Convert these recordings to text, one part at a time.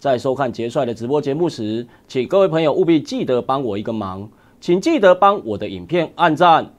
在收看杰帅的直播节目时，请各位朋友务必记得帮我一个忙，请记得帮我的影片按赞、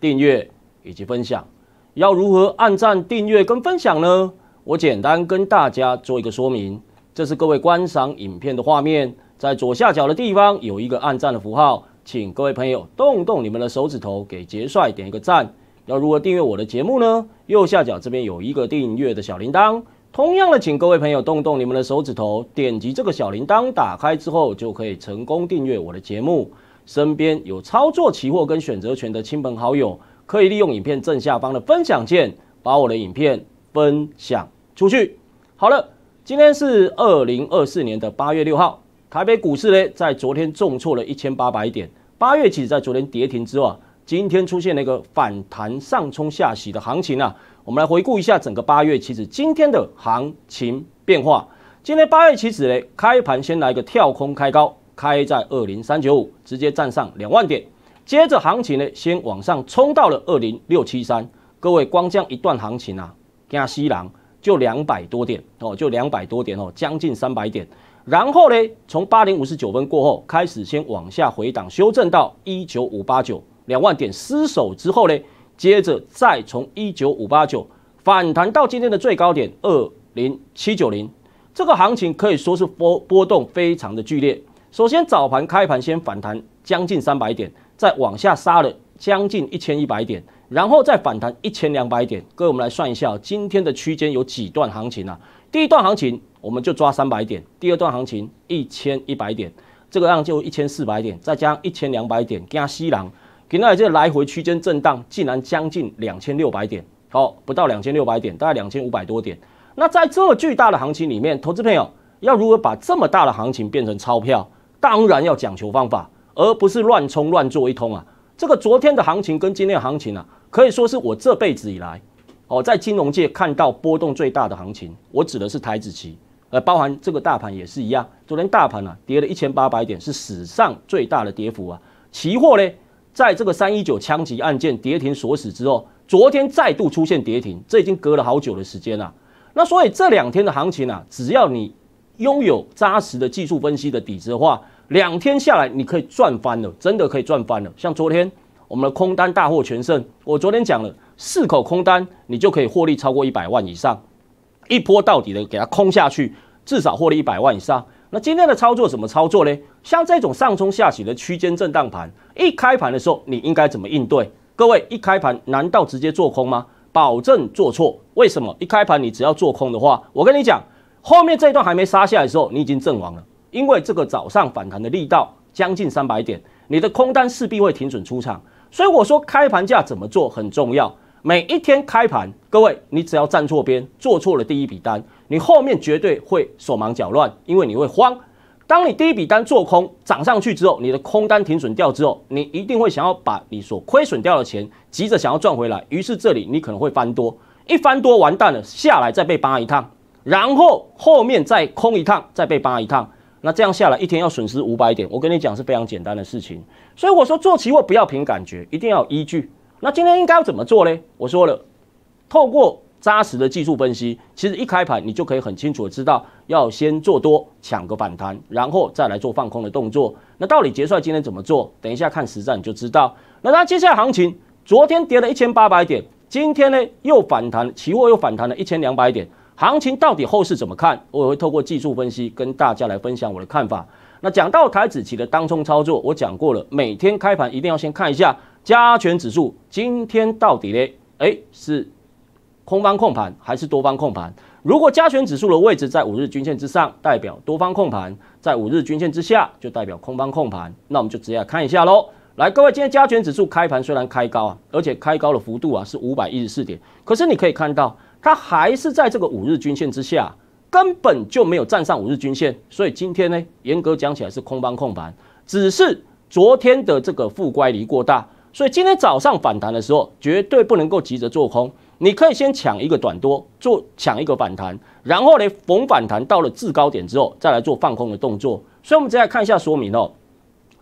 订阅以及分享。要如何按赞、订阅跟分享呢？我简单跟大家做一个说明。这是各位观赏影片的画面，在左下角的地方有一个按赞的符号，请各位朋友动动你们的手指头，给杰帅点一个赞。要如何订阅我的节目呢？右下角这边有一个订阅的小铃铛。同样的，请各位朋友动动你们的手指头，点击这个小铃铛，打开之后就可以成功订阅我的节目。身边有操作期货跟选择权的亲朋好友，可以利用影片正下方的分享键，把我的影片分享出去。好了，今天是二零二四年的八月六号，台北股市呢在昨天重挫了一千八百点，八月起在昨天跌停之后，今天出现了一个反弹上冲下洗的行情啊。我们来回顾一下整个八月期指今天的行情变化。今天八月期指呢，开盘先来个跳空开高，开在二零三九五，直接站上两万点。接着行情呢，先往上冲到了二零六七三。各位，光这样一段行情啊，加西狼就两百多点哦，就两百多点哦，将近三百点。然后呢，从八零五十九分过后开始先往下回档修正到一九五八九，两万点失守之后呢。接着再从一九五八九反弹到今天的最高点二零七九零，这个行情可以说是波波动非常的剧烈。首先早盘开盘先反弹将近三百点，再往下杀了将近一千一百点，然后再反弹一千两百点。各位，我们来算一下，今天的区间有几段行情啊？第一段行情我们就抓三百点，第二段行情一千一百点，这个量就一千四百点，再加上一千两百点，加西朗。给那也来回区间震荡，竟然将近两千六百点，好不到两千六百点，大概两千五百多点。那在这巨大的行情里面，投资朋友要如何把这么大的行情变成钞票？当然要讲求方法，而不是乱冲乱做一通啊。这个昨天的行情跟今天的行情啊，可以说是我这辈子以来，哦，在金融界看到波动最大的行情。我指的是台子期，呃，包含这个大盘也是一样。昨天大盘啊跌了一千八百点，是史上最大的跌幅啊。期货呢？在这个三一九枪击案件跌停锁死之后，昨天再度出现跌停，这已经隔了好久的时间了。那所以这两天的行情啊，只要你拥有扎实的技术分析的底子的话，两天下来你可以赚翻了，真的可以赚翻了。像昨天我们的空单大获全胜，我昨天讲了四口空单，你就可以获利超过一百万以上，一波到底的给它空下去，至少获利一百万以上。那今天的操作怎么操作呢？像这种上冲下起的区间震荡盘。一开盘的时候，你应该怎么应对？各位，一开盘难道直接做空吗？保证做错。为什么？一开盘你只要做空的话，我跟你讲，后面这一段还没杀下来的时候，你已经阵亡了。因为这个早上反弹的力道将近三百点，你的空单势必会停损出场。所以我说，开盘价怎么做很重要。每一天开盘，各位，你只要站错边，做错了第一笔单，你后面绝对会手忙脚乱，因为你会慌。当你第一笔单做空涨上去之后，你的空单停损掉之后，你一定会想要把你所亏损掉的钱急着想要赚回来，于是这里你可能会翻多，一翻多完蛋了，下来再被扒一趟，然后后面再空一趟，再被扒一趟，那这样下来一天要损失五百点，我跟你讲是非常简单的事情，所以我说做期货不要凭感觉，一定要有依据。那今天应该要怎么做呢？我说了，透过。扎实的技术分析，其实一开盘你就可以很清楚的知道，要先做多抢个反弹，然后再来做放空的动作。那到底结算今天怎么做？等一下看实战你就知道。那它接下来行情，昨天跌了一千八百点，今天呢又反弹，期货又反弹了一千两百点。行情到底后市怎么看？我也会透过技术分析跟大家来分享我的看法。那讲到台子期的当冲操作，我讲过了，每天开盘一定要先看一下加权指数，今天到底嘞？哎，是。空方控盘还是多方控盘？如果加权指数的位置在五日均线之上，代表多方控盘；在五日均线之下，就代表空方控盘。那我们就直接看一下喽。来，各位，今天加权指数开盘虽然开高啊，而且开高的幅度啊是五百一十四点，可是你可以看到，它还是在这个五日均线之下，根本就没有站上五日均线。所以今天呢，严格讲起来是空方控盘，只是昨天的这个负乖离过大，所以今天早上反弹的时候，绝对不能够急着做空。你可以先抢一个短多，做抢一个反弹，然后呢，逢反弹到了制高点之后，再来做放空的动作。所以，我们再来看一下说明哦。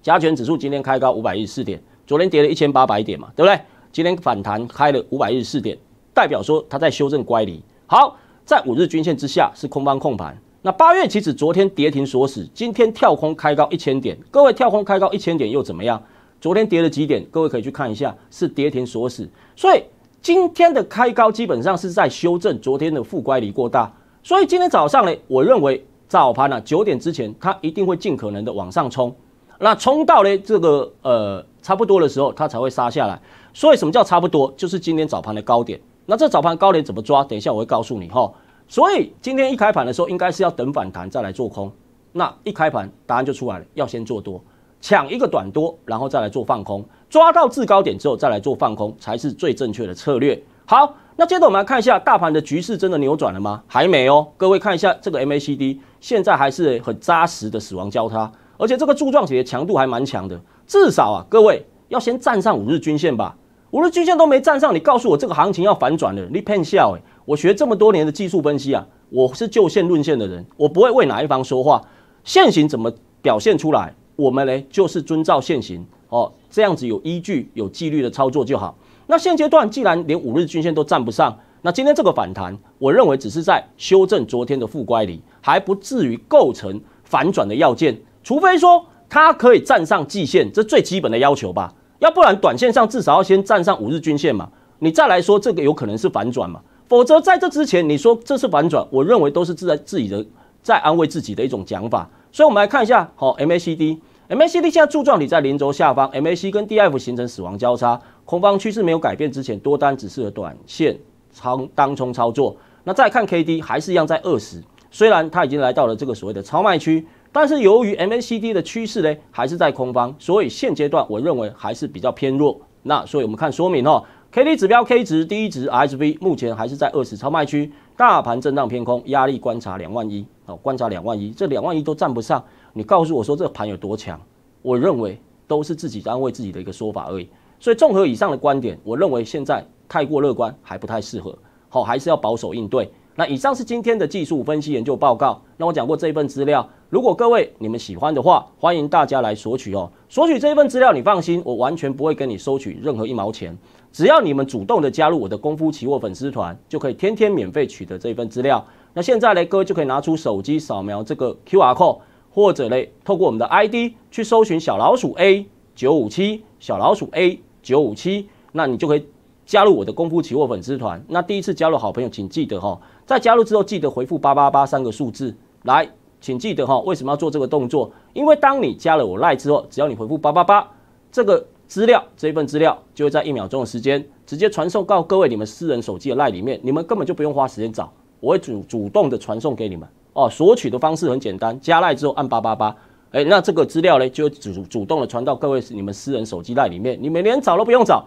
加权指数今天开高五百一十四点，昨天跌了一千八百点嘛，对不对？今天反弹开了五百一十四点，代表说它在修正乖离。好，在五日均线之下是空方控盘。那八月期指昨天跌停锁死，今天跳空开高一千点，各位跳空开高一千点又怎么样？昨天跌了几点？各位可以去看一下，是跌停锁死。所以。今天的开高基本上是在修正昨天的负乖离过大，所以今天早上呢，我认为早盘呢九点之前它一定会尽可能的往上冲，那冲到呢这个呃差不多的时候它才会杀下来。所以什么叫差不多？就是今天早盘的高点。那这早盘高点怎么抓？等一下我会告诉你哈。所以今天一开盘的时候，应该是要等反弹再来做空。那一开盘答案就出来了，要先做多。抢一个短多，然后再来做放空，抓到制高点之后，再来做放空，才是最正确的策略。好，那接着我们来看一下大盘的局势，真的扭转了吗？还没哦。各位看一下这个 MACD，现在还是很扎实的死亡交叉，而且这个柱状体的强度还蛮强的。至少啊，各位要先站上五日均线吧。五日均线都没站上，你告诉我这个行情要反转了？你骗笑哎！我学这么多年的技术分析啊，我是就线论线的人，我不会为哪一方说话。线型怎么表现出来？我们呢就是遵照现行哦，这样子有依据、有纪律的操作就好。那现阶段既然连五日均线都站不上，那今天这个反弹，我认为只是在修正昨天的负乖离，还不至于构成反转的要件。除非说它可以站上季线，这最基本的要求吧。要不然，短线上至少要先站上五日均线嘛。你再来说这个有可能是反转嘛？否则在这之前，你说这是反转，我认为都是自在自己的在安慰自己的一种讲法。所以，我们来看一下，好，MACD，MACD 现在柱状体在零轴下方，MAC 跟 DF 形成死亡交叉，空方趋势没有改变之前，多单只适合短线仓当冲操作。那再看 k d 还是一样在二十，虽然它已经来到了这个所谓的超卖区，但是由于 MACD 的趋势呢，还是在空方，所以现阶段我认为还是比较偏弱。那所以，我们看说明哦 k d 指标 K 值、一值、R SV 目前还是在二十超卖区，大盘震荡偏空，压力观察两万一。哦，观察两万一，这两万一都占不上，你告诉我说这个盘有多强？我认为都是自己安慰自己的一个说法而已。所以综合以上的观点，我认为现在太过乐观还不太适合，好还是要保守应对。那以上是今天的技术分析研究报告。那我讲过这一份资料，如果各位你们喜欢的话，欢迎大家来索取哦。索取这一份资料，你放心，我完全不会跟你收取任何一毛钱。只要你们主动的加入我的功夫期货粉丝团，就可以天天免费取得这一份资料。那现在呢，位就可以拿出手机扫描这个 QR code，或者呢，透过我们的 ID 去搜寻小老鼠 A 九五七，小老鼠 A 九五七，那你就可以加入我的功夫期货粉丝团。那第一次加入好朋友，请记得哈，在加入之后记得回复八八八三个数字来，请记得哈，为什么要做这个动作？因为当你加了我 line 之后，只要你回复八八八这个资料，这一份资料就会在一秒钟的时间直接传送到各位你们私人手机的 line 里面，你们根本就不用花时间找。我会主主动的传送给你们哦，索取的方式很简单，加赖之后按八八八，哎，那这个资料呢就主主动的传到各位你们私人手机赖里面，你们连找都不用找，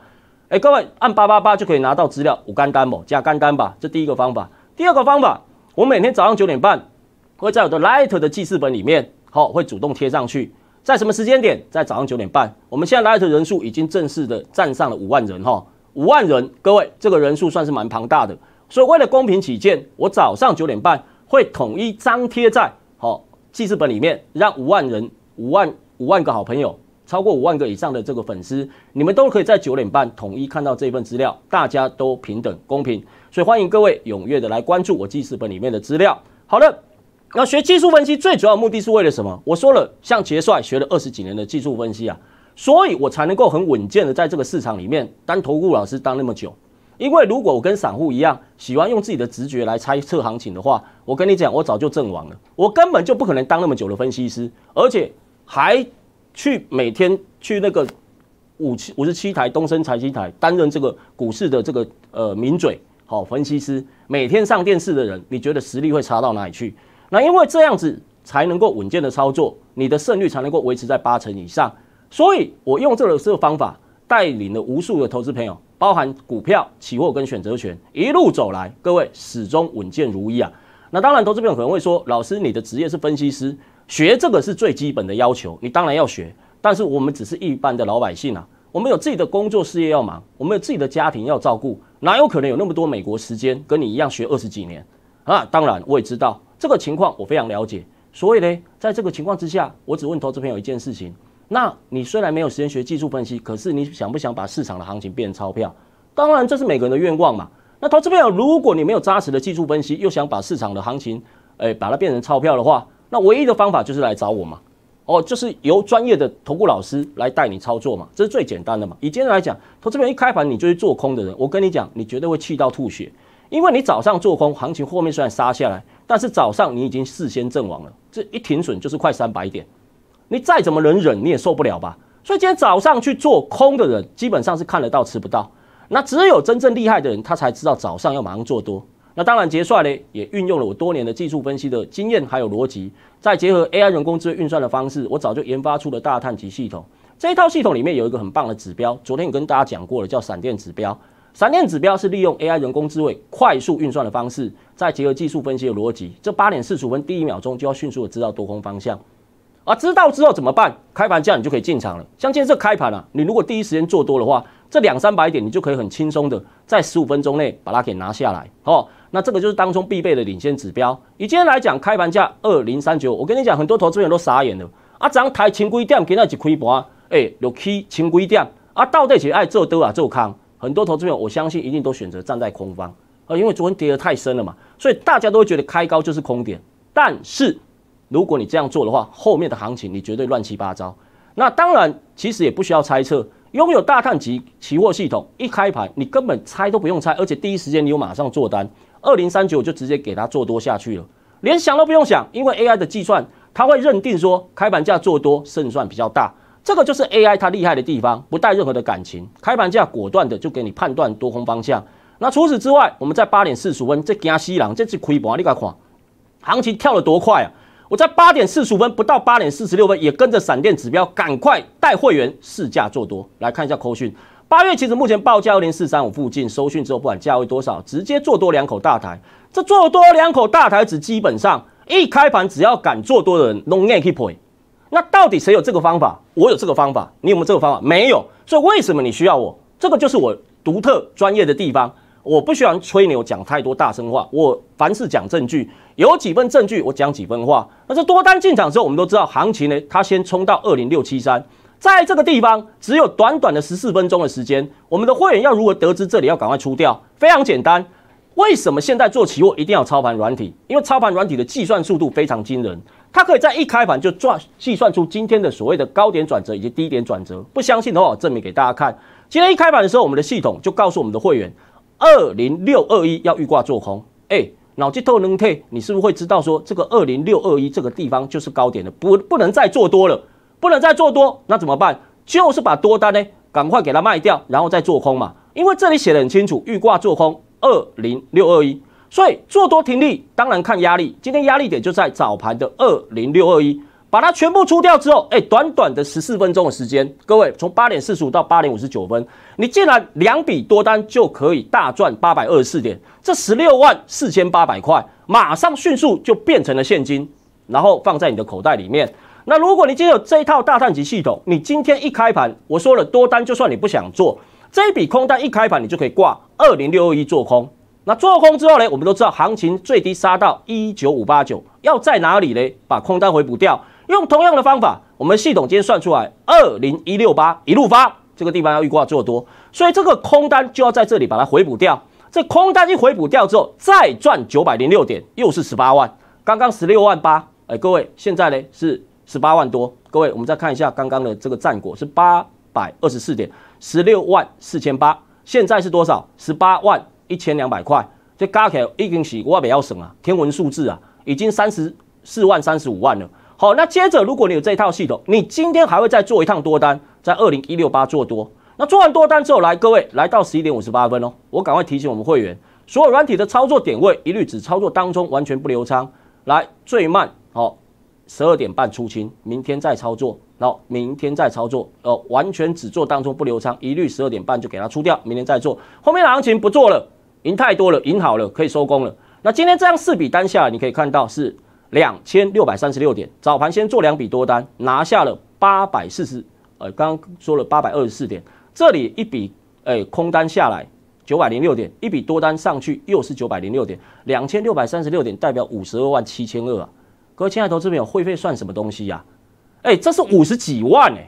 哎，各位按八八八就可以拿到资料。五干单不？加干单吧，这第一个方法。第二个方法，我每天早上九点半会在我的 Light 的记事本里面，好，会主动贴上去。在什么时间点？在早上九点半。我们现在 Light 人数已经正式的站上了五万人哈，五万人，各位这个人数算是蛮庞大的。所以，为了公平起见，我早上九点半会统一张贴在好记事本里面，让五万人、五万五万个好朋友，超过五万个以上的这个粉丝，你们都可以在九点半统一看到这份资料，大家都平等公平。所以，欢迎各位踊跃的来关注我记事本里面的资料。好的，那学技术分析最主要目的是为了什么？我说了，像杰帅学了二十几年的技术分析啊，所以我才能够很稳健的在这个市场里面当投顾老师当那么久。因为如果我跟散户一样喜欢用自己的直觉来猜测行情的话，我跟你讲，我早就阵亡了。我根本就不可能当那么久的分析师，而且还去每天去那个五七五十七台东森财经台担任这个股市的这个呃名嘴好分析师，每天上电视的人，你觉得实力会差到哪里去？那因为这样子才能够稳健的操作，你的胜率才能够维持在八成以上。所以我用这个这个方法带领了无数的投资朋友。包含股票、期货跟选择权，一路走来，各位始终稳健如一啊。那当然，投资朋友可能会说，老师，你的职业是分析师，学这个是最基本的要求，你当然要学。但是我们只是一般的老百姓啊，我们有自己的工作事业要忙，我们有自己的家庭要照顾，哪有可能有那么多美国时间跟你一样学二十几年啊？当然，我也知道这个情况，我非常了解。所以呢，在这个情况之下，我只问投资朋友一件事情。那你虽然没有时间学技术分析，可是你想不想把市场的行情变成钞票？当然这是每个人的愿望嘛。那投资朋友，如果你没有扎实的技术分析，又想把市场的行情，哎，把它变成钞票的话，那唯一的方法就是来找我嘛。哦，就是由专业的投顾老师来带你操作嘛，这是最简单的嘛。以今天来讲，投资朋友一开盘你就是做空的人，我跟你讲，你绝对会气到吐血，因为你早上做空，行情后面虽然杀下来，但是早上你已经事先阵亡了，这一停损就是快三百点。你再怎么能忍，你也受不了吧？所以今天早上去做空的人，基本上是看得到吃不到。那只有真正厉害的人，他才知道早上要马上做多。那当然，杰帅呢也运用了我多年的技术分析的经验，还有逻辑，再结合 A I 人工智能运算的方式，我早就研发出了大探级系统。这一套系统里面有一个很棒的指标，昨天有跟大家讲过了，叫闪电指标。闪电指标是利用 A I 人工智能快速运算的方式，再结合技术分析的逻辑，这八点四十五分第一秒钟就要迅速的知道多空方向。啊，知道之后怎么办？开盘价你就可以进场了。像今天这开盘啊，你如果第一时间做多的话，这两三百点你就可以很轻松的在十五分钟内把它给拿下来。好，那这个就是当中必备的领先指标。以今天来讲，开盘价二零三九，我跟你讲，很多投资人都傻眼了啊，涨台千几点，今日一开盘，哎，六千千几点，啊，到底是爱做多啊做空？很多投资人，我相信一定都选择站在空方啊，因为昨天跌的太深了嘛，所以大家都会觉得开高就是空点，但是。如果你这样做的话，后面的行情你绝对乱七八糟。那当然，其实也不需要猜测。拥有大碳级期货系统，一开盘你根本猜都不用猜，而且第一时间你马上做单，二零三九就直接给它做多下去了，连想都不用想，因为 AI 的计算，它会认定说开盘价做多胜算比较大。这个就是 AI 它厉害的地方，不带任何的感情，开盘价果断的就给你判断多空方向。那除此之外，我们在八点四十分，这惊西浪，这次开盘你家看，行情跳得多快啊！我在八点四十五分，不到八点四十六分，也跟着闪电指标，赶快带会员试价做多。来看一下收讯，八月其实目前报价二零四三五附近，收讯之后不管价位多少，直接做多两口大台。这做多两口大台只基本上一开盘只要敢做多的人，n 易 key point。那到底谁有这个方法？我有这个方法，你有没有这个方法？没有。所以为什么你需要我？这个就是我独特专业的地方。我不喜欢吹牛，讲太多大声话。我凡是讲证据，有几分证据，我讲几分话。那这多单进场之后，我们都知道行情呢，它先冲到二零六七三，在这个地方只有短短的十四分钟的时间，我们的会员要如何得知这里要赶快出掉？非常简单。为什么现在做期货一定要操盘软体？因为操盘软体的计算速度非常惊人，它可以在一开盘就赚计算出今天的所谓的高点转折以及低点转折。不相信的话，证明给大家看。今天一开盘的时候，我们的系统就告诉我们的会员。二零六二一要预挂做空，哎，脑筋透能退，你是不是会知道说这个二零六二一这个地方就是高点的，不不能再做多了，不能再做多，那怎么办？就是把多单呢赶快给它卖掉，然后再做空嘛，因为这里写的很清楚，预挂做空二零六二一，所以做多停利当然看压力，今天压力点就在早盘的二零六二一。把它全部出掉之后，哎，短短的十四分钟的时间，各位从八点四十五到八点五十九分，你竟然两笔多单就可以大赚八百二十四点，这十六万四千八百块马上迅速就变成了现金，然后放在你的口袋里面。那如果你今天有这一套大探级系统，你今天一开盘，我说了多单，就算你不想做这一笔空单，一开盘你就可以挂二零六二一做空。那做空之后呢，我们都知道行情最低杀到一九五八九，要在哪里呢？把空单回补掉。用同样的方法，我们系统今天算出来，二零一六八一路发，这个地方要预挂做多，所以这个空单就要在这里把它回补掉。这空单一回补掉之后，再赚九百零六点，又是十八万。刚刚十六万八，哎，各位，现在呢是十八万多。各位，我们再看一下刚刚的这个战果是八百二十四点，十六万四千八。现在是多少？十八万一千两百块。这加起来已经是我百要省啊，天文数字啊，已经三十四万三十五万了。好，那接着，如果你有这一套系统，你今天还会再做一趟多单，在二零一六八做多。那做完多单之后，来各位来到十一点五十八分哦，我赶快提醒我们会员，所有软体的操作点位一律只操作当中，完全不留仓。来，最慢哦，十二点半出清，明天再操作，然后明天再操作，哦，完全只做当中不留仓，一律十二点半就给它出掉，明天再做。后面的行情不做了，赢太多了，赢好了可以收工了。那今天这样四笔单下，你可以看到是。两千六百三十六点，早盘先做两笔多单，拿下了八百四十，呃，刚刚说了八百二十四点，这里一笔，哎，空单下来九百零六点，一笔多单上去又是九百零六点，两千六百三十六点代表五十二万七千二啊，各位亲爱投资朋友，会费算什么东西呀？哎，这是五十几万哎，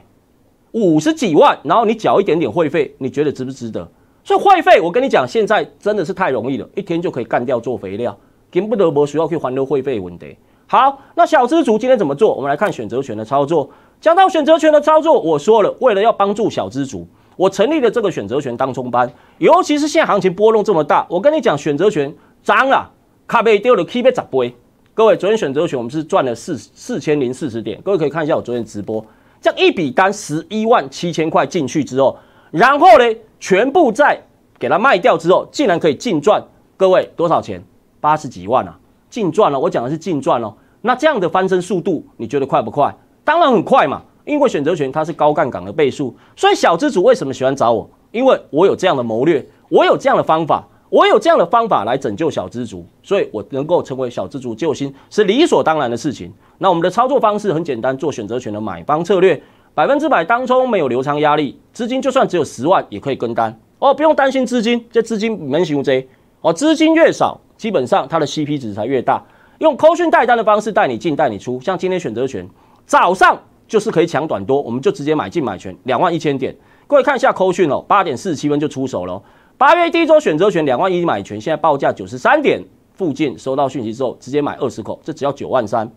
五十几万，然后你缴一点点会费，你觉得值不值得？所以会费，我跟你讲，现在真的是太容易了，一天就可以干掉做肥料，经不得我需要去还那会费问题。好，那小知足今天怎么做？我们来看选择权的操作。讲到选择权的操作，我说了，为了要帮助小知足，我成立了这个选择权当中班。尤其是现行情波动这么大，我跟你讲，选择权涨了，卡被丢，了梯被砸杯。各位，昨天选择权我们是赚了四四千零四十点。各位可以看一下我昨天直播，这一笔单十一万七千块进去之后，然后呢，全部在给它卖掉之后，竟然可以净赚。各位多少钱？八十几万啊，净赚了。我讲的是净赚了。那这样的翻身速度，你觉得快不快？当然很快嘛，因为选择权它是高杠杆的倍数。所以小资主为什么喜欢找我？因为我有这样的谋略，我有这样的方法，我有这样的方法来拯救小资主，所以我能够成为小资主救星是理所当然的事情。那我们的操作方式很简单，做选择权的买方策略，百分之百当中没有流仓压力，资金就算只有十万也可以跟单哦，不用担心资金，这资金没形容这哦，资金越少，基本上它的 CP 值才越大。用扣讯带单的方式带你进带你出，像今天选择权早上就是可以抢短多，我们就直接买进买权两万一千点。各位看一下扣讯哦，八点四十七分就出手了。八月第一周选择权两万一买权，现在报价九十三点附近。收到讯息之后直接买二十口，这只要九万三。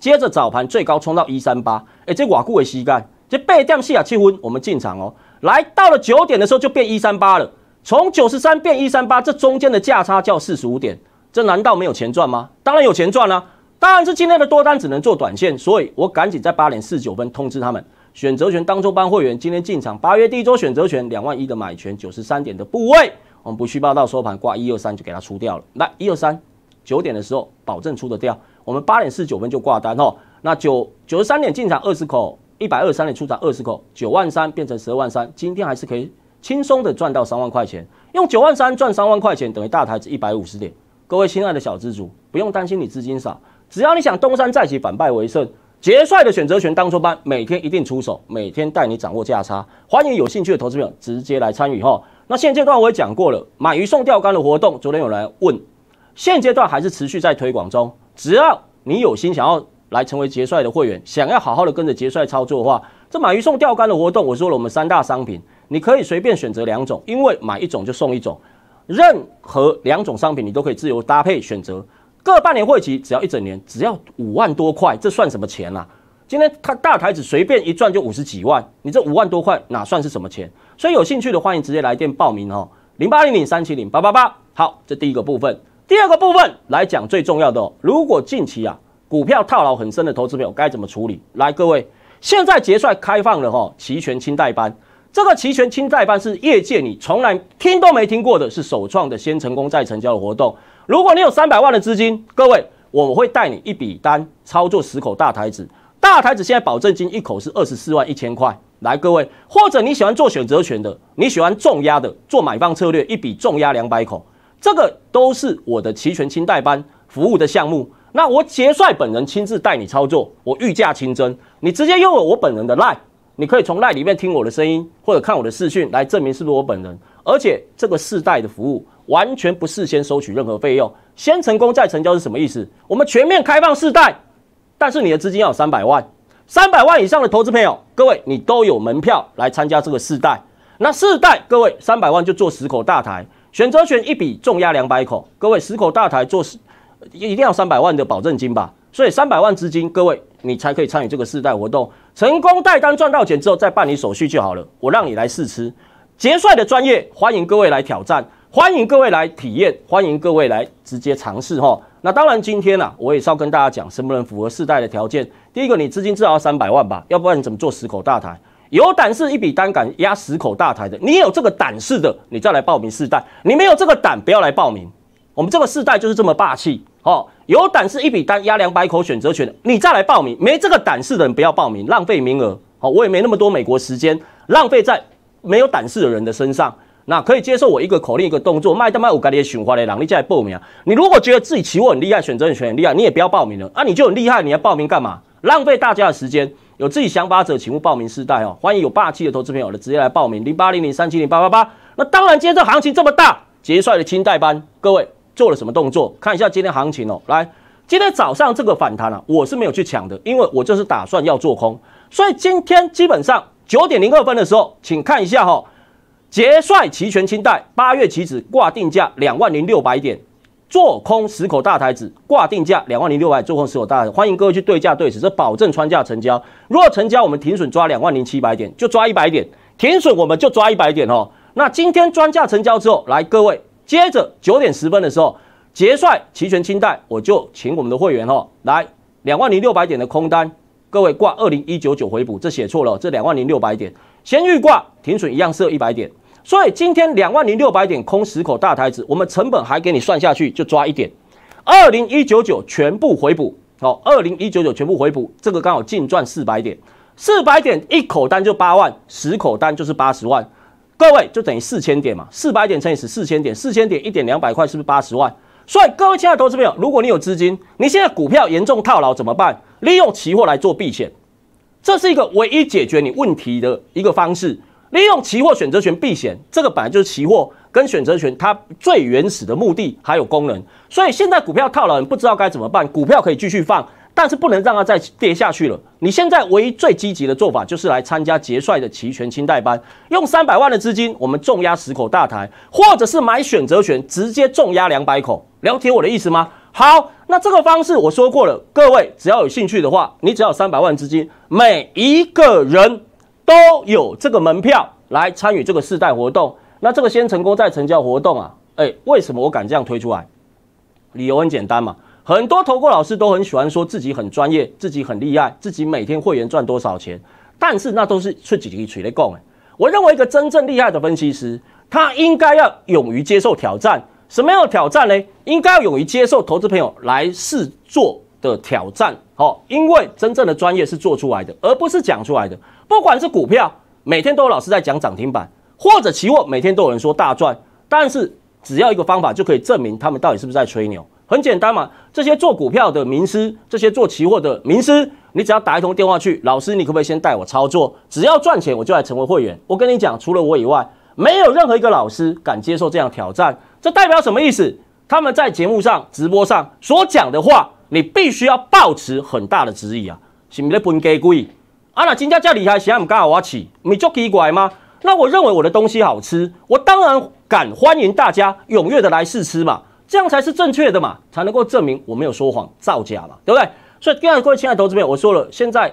接着早盘最高冲到一三八，哎，这瓦固维膝盖，这背掉四点七分，我们进场哦。来到了九点的时候就变一三八了，从九十三变一三八，这中间的价差叫四十五点。这难道没有钱赚吗？当然有钱赚了，当然是今天的多单只能做短线，所以我赶紧在八点四九分通知他们，选择权当中班会员今天进场八月第一周选择权两万一的买权九十三点的部位，我们不虚报道收盘挂一二三就给他出掉了。来一二三，九点的时候保证出得掉，我们八点四九分就挂单哦。那九九十三点进场二十口，一百二十三点出场二十口，九万三变成十二万三，今天还是可以轻松的赚到三万块钱，用九万三赚三万块钱等于大台子一百五十点。各位亲爱的小资族，不用担心你资金少，只要你想东山再起、反败为胜，杰帅的选择权当初班，每天一定出手，每天带你掌握价差。欢迎有兴趣的投资友直接来参与哈。那现阶段我也讲过了，买鱼送钓竿的活动，昨天有人问，现阶段还是持续在推广中。只要你有心想要来成为杰帅的会员，想要好好的跟着杰帅操作的话，这买鱼送钓竿的活动，我说了，我们三大商品你可以随便选择两种，因为买一种就送一种。任何两种商品你都可以自由搭配选择，各半年会期，只要一整年，只要五万多块，这算什么钱啊？今天他大台子随便一赚就五十几万，你这五万多块哪算是什么钱？所以有兴趣的欢迎直接来电报名哦，零八零零三七零八八八。好，这第一个部分，第二个部分来讲最重要的，如果近期啊股票套牢很深的投资友该怎么处理？来，各位，现在结算开放了哈，期权清贷班。这个期权清代班是业界你从来听都没听过的是首创的先成功再成交的活动。如果你有三百万的资金，各位，我会带你一笔单操作十口大台子，大台子现在保证金一口是二十四万一千块。来，各位，或者你喜欢做选择权的，你喜欢重压的，做买方策略，一笔重压两百口，这个都是我的期权清代班服务的项目。那我杰帅本人亲自带你操作，我御驾亲征，你直接用了我本人的 line。你可以从那里面听我的声音，或者看我的视讯来证明是不是我本人。而且这个试代的服务完全不事先收取任何费用。先成功再成交是什么意思？我们全面开放试代，但是你的资金要有三百万，三百万以上的投资朋友，各位你都有门票来参加这个试代。那试代各位三百万就做十口大台，选择权一笔重压两百口。各位十口大台做一定要三百万的保证金吧？所以三百万资金，各位你才可以参与这个试代活动。成功带单赚到钱之后再办理手续就好了。我让你来试吃杰帅的专业，欢迎各位来挑战，欢迎各位来体验，欢迎各位来直接尝试哈。那当然，今天呢，我也是要跟大家讲，什么人符合试代的条件？第一个，你资金至少要三百万吧，要不然你怎么做十口大台？有胆识，一笔单敢压十口大台的，你有这个胆识的，你再来报名试代；你没有这个胆，不要来报名。我们这个试代就是这么霸气。好，有胆识一笔单压两百口选择权，你再来报名。没这个胆识的人不要报名，浪费名额。好，我也没那么多美国时间浪费在没有胆识的人的身上。那可以接受我一个口令，一个动作卖，但卖我咖喱循环的，人，你再来报名。你如果觉得自己期货很厉害，选择权很厉害，你也不要报名了。那你就很厉害，你还报名干嘛？浪费大家的时间。有自己想法者，请勿报名试戴。哦。欢迎有霸气的投资朋友的直接来报名零八零零三七零八八八。那当然，今天这行情这么大，结帅的清代班，各位。做了什么动作？看一下今天行情哦。来，今天早上这个反弹啊，我是没有去抢的，因为我就是打算要做空。所以今天基本上九点零二分的时候，请看一下哈，结算期权清贷，八月期指挂定价两万零六百点，做空十口大台子，挂定价两万零六百，做空十口大台，欢迎各位去对价对指，这保证穿价成交。如果成交，我们停损抓两万零七百点，就抓一百点，停损我们就抓一百点哦。那今天专价成交之后，来各位。接着九点十分的时候，结算期权清贷，我就请我们的会员哈来两万零六百点的空单，各位挂二零一九九回补，这写错了，这两万零六百点先预挂，停损一样设一百点。所以今天两万零六百点空十口大台子，我们成本还给你算下去，就抓一点二零一九九全部回补，好，二零一九九全部回补，这个刚好净赚四百点，四百点一口单就八万，十口单就是八十万。各位就等于四千点嘛，四百点乘以十，四千点，四千点一点两百块，是不是八十万？所以各位亲爱的投资朋友，如果你有资金，你现在股票严重套牢怎么办？利用期货来做避险，这是一个唯一解决你问题的一个方式。利用期货选择权避险，这个本来就是期货跟选择权它最原始的目的还有功能。所以现在股票套牢，你不知道该怎么办，股票可以继续放。但是不能让它再跌下去了。你现在唯一最积极的做法就是来参加杰帅的期权清贷班，用三百万的资金，我们重压十口大台，或者是买选择权，直接重压两百口。了解我的意思吗？好，那这个方式我说过了，各位只要有兴趣的话，你只要三百万资金，每一个人都有这个门票来参与这个试代活动。那这个先成功再成交活动啊，哎，为什么我敢这样推出来？理由很简单嘛。很多投顾老师都很喜欢说自己很专业，自己很厉害，自己每天会员赚多少钱。但是那都是吹几句吹的够。我认为一个真正厉害的分析师，他应该要勇于接受挑战。什么样的挑战呢？应该要勇于接受投资朋友来试做的挑战。哦，因为真正的专业是做出来的，而不是讲出来的。不管是股票，每天都有老师在讲涨停板，或者期货，每天都有人说大赚。但是只要一个方法，就可以证明他们到底是不是在吹牛。很简单嘛，这些做股票的名师，这些做期货的名师，你只要打一通电话去，老师，你可不可以先带我操作？只要赚钱，我就来成为会员。我跟你讲，除了我以外，没有任何一个老师敢接受这样挑战。这代表什么意思？他们在节目上、直播上所讲的话，你必须要保持很大的质疑啊，是咪咧分家规？啊，那金价这样厉害，谁还唔敢学我吃？你就奇怪吗？那我认为我的东西好吃，我当然敢欢迎大家踊跃的来试吃嘛。这样才是正确的嘛，才能够证明我没有说谎造假嘛，对不对？所以，第二，各位亲爱的投资友，我说了，现在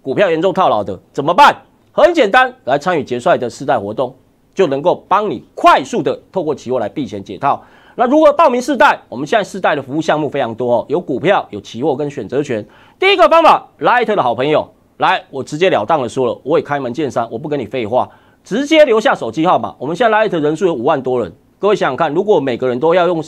股票严重套牢的怎么办？很简单，来参与结算的试代活动，就能够帮你快速的透过期货来避险解套。那如何报名试代？我们现在试代的服务项目非常多哦，有股票、有期货跟选择权。第一个方法，Light 的好朋友，来，我直截了当的说了，我也开门见山，我不跟你废话，直接留下手机号码。我们现在 Light 人数有五万多人，各位想想看，如果每个人都要用。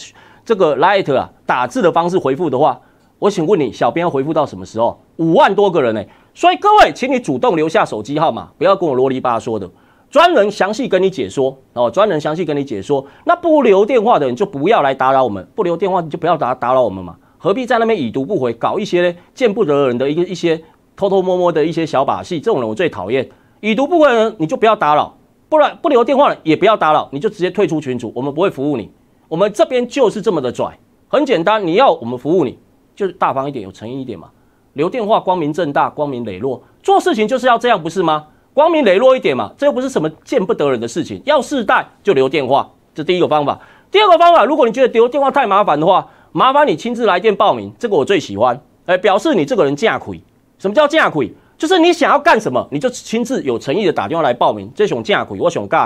这个 light 啊，打字的方式回复的话，我请问你，小编回复到什么时候？五万多个人呢。所以各位，请你主动留下手机号码，不要跟我啰里吧嗦的，专人详细跟你解说哦，专人详细跟你解说。那不留电话的人就不要来打扰我们，不留电话你就不要打打扰我们嘛，何必在那边已读不回，搞一些见不得人的一个一些偷偷摸摸的一些小把戏，这种人我最讨厌。已读不回的你就不要打扰，不然不留电话的也不要打扰，你就直接退出群组，我们不会服务你。我们这边就是这么的拽，很简单，你要我们服务你，就是大方一点，有诚意一点嘛。留电话，光明正大，光明磊落，做事情就是要这样，不是吗？光明磊落一点嘛，这又不是什么见不得人的事情。要试戴就留电话，这第一个方法。第二个方法，如果你觉得留电话太麻烦的话，麻烦你亲自来电报名，这个我最喜欢。哎，表示你这个人价贵。什么叫价贵？就是你想要干什么，你就亲自有诚意的打电话来报名，这种价贵我想介。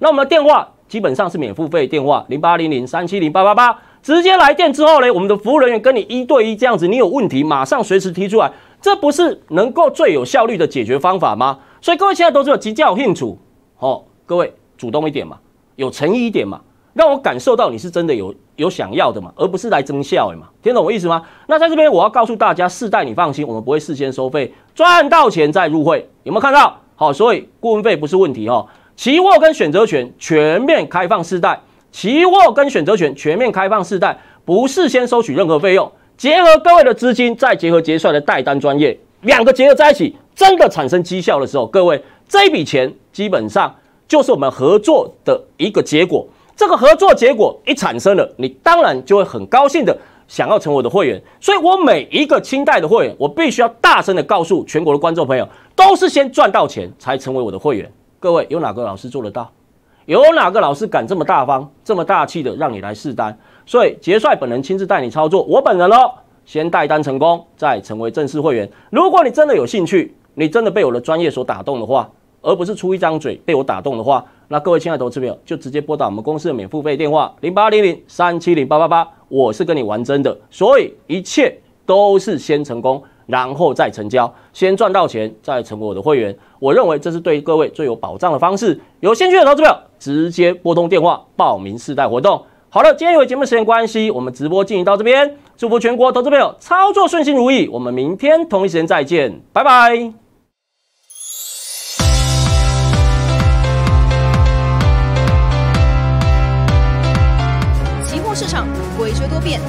那我们的电话。基本上是免付费电话，零八零零三七零八八八，直接来电之后呢，我们的服务人员跟你一对一这样子，你有问题马上随时提出来，这不是能够最有效率的解决方法吗？所以各位现在都是有急叫应主，哦，各位主动一点嘛，有诚意一点嘛，让我感受到你是真的有有想要的嘛，而不是来增效嘛，听懂我意思吗？那在这边我要告诉大家，试戴你放心，我们不会事先收费，赚到钱再入会，有没有看到？好，所以顾问费不是问题哦。期货跟选择权全面开放试贷，期货跟选择权全面开放试贷，不事先收取任何费用，结合各位的资金，再结合结算的带单专业，两个结合在一起，真的产生绩效的时候，各位这笔钱基本上就是我们合作的一个结果。这个合作结果一产生了，你当然就会很高兴的想要成为我的会员。所以我每一个清代的会员，我必须要大声的告诉全国的观众朋友，都是先赚到钱才成为我的会员。各位有哪个老师做得到？有哪个老师敢这么大方、这么大气的让你来试单？所以杰帅本人亲自带你操作，我本人哦，先带单成功，再成为正式会员。如果你真的有兴趣，你真的被我的专业所打动的话，而不是出一张嘴被我打动的话，那各位亲爱的投资朋友，就直接拨打我们公司的免付费电话零八零零三七零八八八，我是跟你玩真的，所以一切都是先成功。然后再成交，先赚到钱，再成为我的会员。我认为这是对各位最有保障的方式。有兴趣的投资朋友，直接拨通电话报名试戴活动。好了，今天因为节目时间关系，我们直播进行到这边。祝福全国投资朋友操作顺心如意。我们明天同一时间再见，拜拜。期货市场诡谲多变，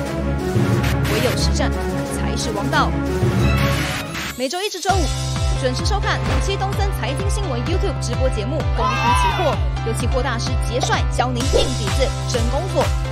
唯有实战才是王道。每周一至周五，准时收看《五七东森财经新闻》YouTube 直播节目，公司起货，由期货大师杰帅教您硬底子，真功夫。